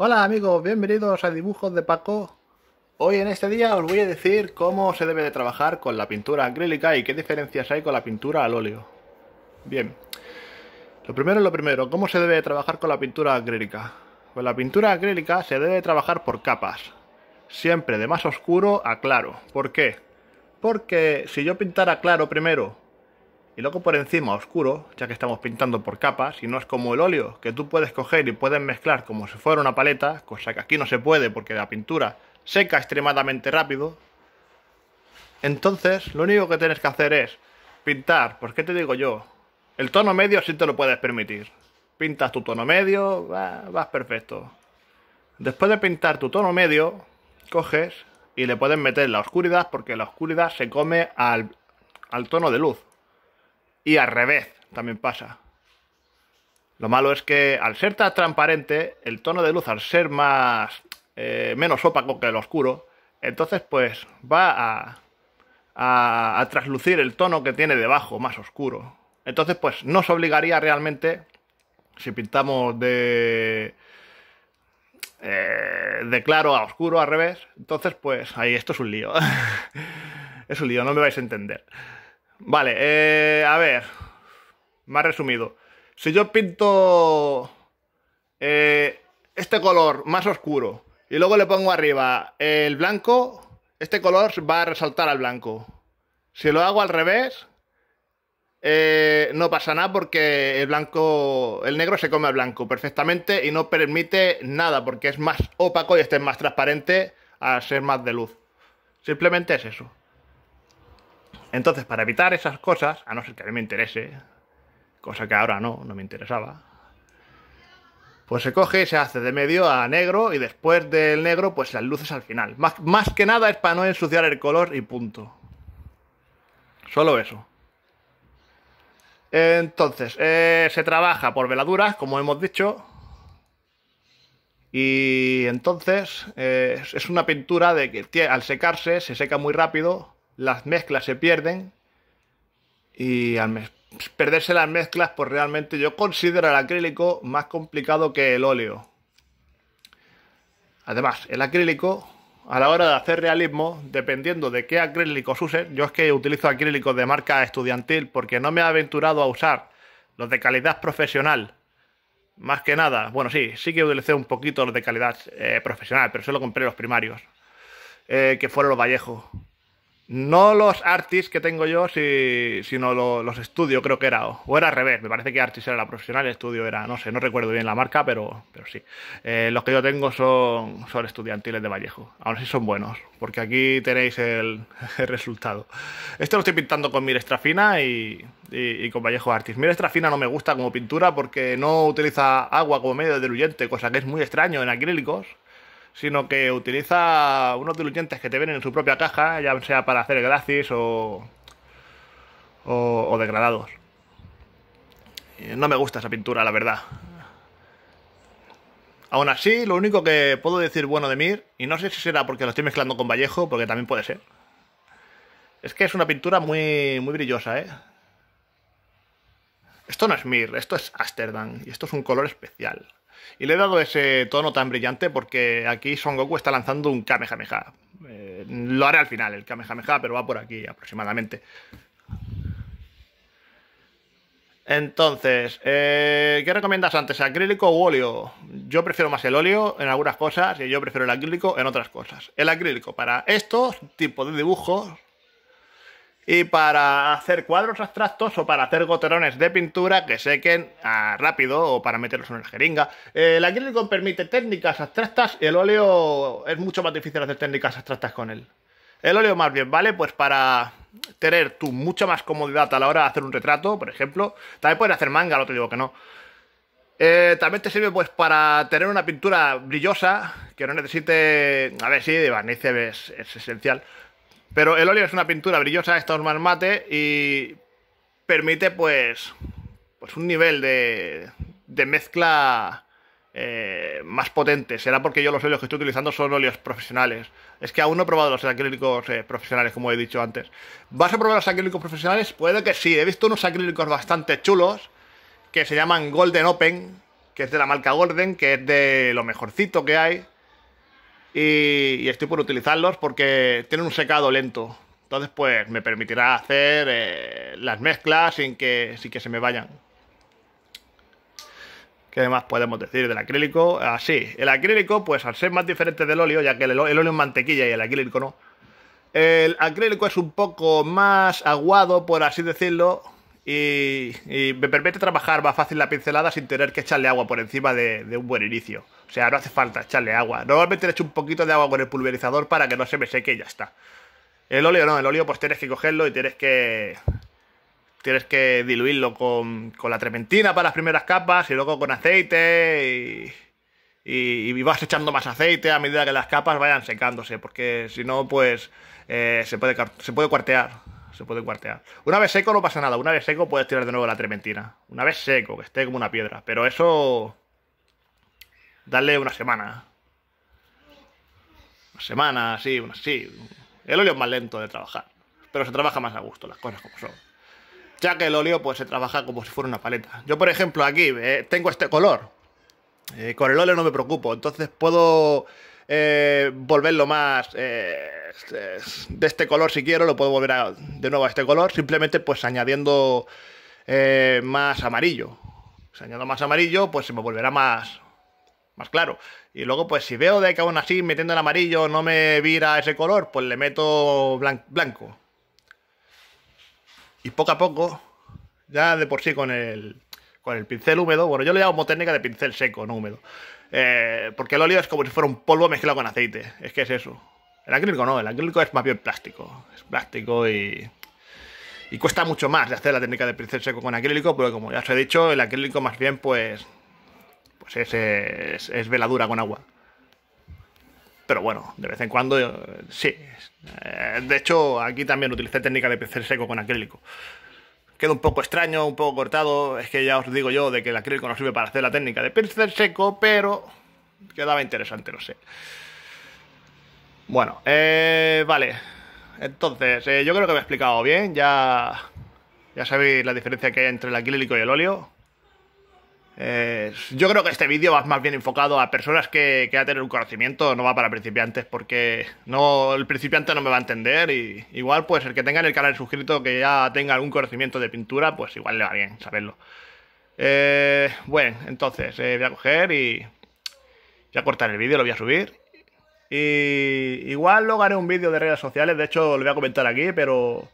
Hola amigos, bienvenidos a Dibujos de Paco. Hoy en este día os voy a decir cómo se debe de trabajar con la pintura acrílica y qué diferencias hay con la pintura al óleo. Bien, lo primero es lo primero, ¿cómo se debe de trabajar con la pintura acrílica? Pues la pintura acrílica se debe trabajar por capas, siempre de más oscuro a claro. ¿Por qué? Porque si yo pintara claro primero y luego por encima oscuro, ya que estamos pintando por capas y no es como el óleo, que tú puedes coger y puedes mezclar como si fuera una paleta, cosa que aquí no se puede porque la pintura seca extremadamente rápido. Entonces, lo único que tienes que hacer es pintar, pues qué te digo yo, el tono medio sí te lo puedes permitir. Pintas tu tono medio, vas perfecto. Después de pintar tu tono medio, coges y le puedes meter la oscuridad porque la oscuridad se come al tono de luz. Y al revés, también pasa. Lo malo es que al ser tan transparente, el tono de luz al ser más eh, menos opaco que el oscuro, entonces pues va a, a, traslucir el tono que tiene debajo, más oscuro. Entonces pues nos obligaría realmente, si pintamos de, eh, de claro a oscuro al revés, entonces pues ahí esto es un lío. es un lío, no me vais a entender. Vale, eh, a ver. Más resumido. Si yo pinto eh, este color más oscuro y luego le pongo arriba el blanco, este color va a resaltar al blanco. Si lo hago al revés, eh, no pasa nada porque el blanco, el negro se come al blanco perfectamente y no permite nada porque es más opaco y este es más transparente a ser más de luz. Simplemente es eso. Entonces, para evitar esas cosas, a no ser que a mí me interese, cosa que ahora no, no me interesaba, pues se coge y se hace de medio a negro y después del negro, pues las luces al final. Más, que nada es para no ensuciar el color y punto. Solo eso. Entonces, eh, se trabaja por veladuras, como hemos dicho. Y entonces eh, es una pintura de que al secarse se seca muy rápido las mezclas se pierden y al perderse las mezclas, pues realmente yo considero el acrílico más complicado que el óleo. Además, el acrílico, a la hora de hacer realismo, dependiendo de qué acrílicos uses, yo es que utilizo acrílicos de marca estudiantil porque no me he aventurado a usar los de calidad profesional. Más que nada, bueno, sí, sí que utilicé un poquito los de calidad eh, profesional, pero solo compré los primarios, eh, que fueron los Vallejo. No los artis que tengo yo, sino los estudios, creo que era. O, era al revés, me parece que artis era la profesional, estudio era, no sé, no recuerdo bien la marca, pero, pero sí. Eh, los que yo tengo son, son estudiantiles de Vallejo. Aún así son buenos, porque aquí tenéis el, resultado. Esto lo estoy pintando con Mirestrafina y, y, y, con Vallejo Artis. fina no me gusta como pintura porque no utiliza agua como medio diluyente, cosa que es muy extraño en acrílicos sino que utiliza unos diluyentes que te vienen en su propia caja, ya sea para hacer glacis o, o, degradados. Eh, no me gusta esa pintura, la verdad. Aún así, lo único que puedo decir bueno de Mir, y no sé si será porque lo estoy mezclando con Vallejo, porque también puede ser, es que es una pintura muy, muy brillosa, ¿eh? Esto no es Mir, esto es Asterdam. y esto es un color especial. Y le he dado ese tono tan brillante porque aquí Son Goku está lanzando un Kamehameha. Eh, lo haré al final, el Kamehameha, pero va por aquí aproximadamente. Entonces, eh, ¿qué recomiendas antes, acrílico o óleo? Yo prefiero más el óleo en algunas cosas y yo prefiero el acrílico en otras cosas. El acrílico para estos tipos de dibujos y para hacer cuadros abstractos o para hacer goterones de pintura que sequen ah, rápido o para meterlos en el jeringa. El eh, acrílico permite técnicas abstractas, y el óleo es mucho más difícil hacer técnicas abstractas con él. El óleo más bien, ¿vale? Pues para tener tu mucha más comodidad a la hora de hacer un retrato, por ejemplo. También puedes hacer manga, lo te digo que no. Eh, también te sirve pues para tener una pintura brillosa que no necesite... A ver, sí, de barniz es esencial. Pero el óleo es una pintura brillosa, está más mate y permite pues, pues un nivel de, mezcla eh, más potente. Será porque yo los óleos que estoy utilizando son óleos profesionales. Es que aún no he probado los acrílicos eh, profesionales, como he dicho antes. ¿Vas a probar los acrílicos profesionales? Puede que sí. He visto unos acrílicos bastante chulos que se llaman Golden Open, que es de la marca Golden, que es de lo mejorcito que hay y, estoy por utilizarlos porque tienen un secado lento. Entonces, pues me permitirá hacer eh, las mezclas sin que, que se me vayan. ¿Qué más podemos decir del acrílico? Así, ah, el acrílico, pues al ser más diferente del óleo, ya que el, el óleo es mantequilla y el acrílico no, el acrílico es un poco más aguado, por así decirlo, y, me permite trabajar más fácil la pincelada sin tener que echarle agua por encima de, un buen inicio. O sea, no hace falta echarle agua. Normalmente le echo un poquito de agua con el pulverizador para que no se me seque y ya está. El óleo no, el óleo pues tienes que cogerlo y tienes que... Tienes que diluirlo con, con la trementina para las primeras capas y luego con aceite y, y, vas echando más aceite a medida que las capas vayan secándose porque si no pues eh, se, puede, se puede cuartear se puede cuartear. Una vez seco no pasa nada, una vez seco puedes tirar de nuevo la trementina. Una vez seco, que esté como una piedra. Pero eso... Dale una semana. Una semana, sí, una, sí. El óleo es más lento de trabajar. Pero se trabaja más a gusto, las cosas como son. Ya que el óleo pues se trabaja como si fuera una paleta. Yo, por ejemplo, aquí eh, tengo este color. Eh, con el óleo no me preocupo. Entonces puedo eh, volverlo más eh, de este color si quiero, lo puedo volver de nuevo a este color, simplemente pues añadiendo eh, más amarillo. Si pues, añado más amarillo, pues se me volverá más, más claro. Y luego, pues si veo de que aún así metiendo el amarillo no me vira ese color, pues le meto blanco. Y poco a poco, ya de por sí con el con el pincel húmedo. Bueno, yo le llamo técnica de pincel seco, no húmedo. Eh, porque el óleo es como si fuera un polvo mezclado con aceite. Es que es eso. El acrílico no, el acrílico es más bien plástico. Es plástico y. Y cuesta mucho más de hacer la técnica de pincel seco con acrílico, pero como ya os he dicho, el acrílico más bien pues. Pues es, es veladura con agua. Pero bueno, de vez en cuando eh, sí. Eh, de hecho, aquí también utilicé técnica de pincel seco con acrílico queda un poco extraño, un poco cortado. Es que ya os digo yo de que el acrílico no sirve para hacer la técnica de pincel seco, pero quedaba interesante, no sé. Bueno, eh, vale. Entonces, eh, yo creo que me he explicado bien. Ya, ya sabéis la diferencia que hay entre el acrílico y el óleo. Eh, yo creo que este vídeo va más bien enfocado a personas que, que tener un conocimiento, no va para principiantes, porque no, el principiante no me va a entender y igual pues el que tenga en el canal suscrito que ya tenga algún conocimiento de pintura, pues igual le va bien saberlo. Eh, bueno, entonces eh, voy a coger y voy a cortar el vídeo, lo voy a subir. Y igual luego haré un vídeo de redes sociales, de hecho lo voy a comentar aquí, pero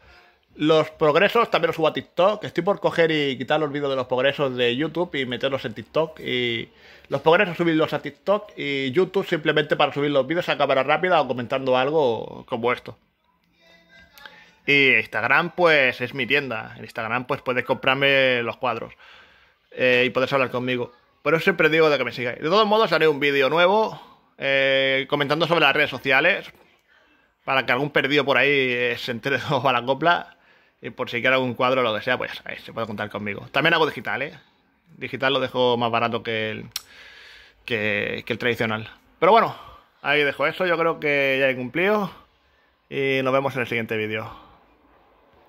los progresos también los subo a TikTok. Estoy por coger y quitar los vídeos de los progresos de YouTube y meterlos en TikTok. Y los progresos subirlos a TikTok y YouTube simplemente para subir los vídeos a cámara rápida o comentando algo como esto. Y Instagram, pues es mi tienda. En Instagram, pues puedes comprarme los cuadros eh, y puedes hablar conmigo. Pero siempre digo de que me sigáis. De todos modos, haré un vídeo nuevo eh, comentando sobre las redes sociales para que algún perdido por ahí eh, se entere o a la copla. Y por si quieres algún cuadro o lo que sea, pues ahí se puede contar conmigo. También hago digital, ¿eh? Digital lo dejo más barato que el, que, que el tradicional. Pero bueno, ahí dejo eso. Yo creo que ya he cumplido. Y nos vemos en el siguiente vídeo.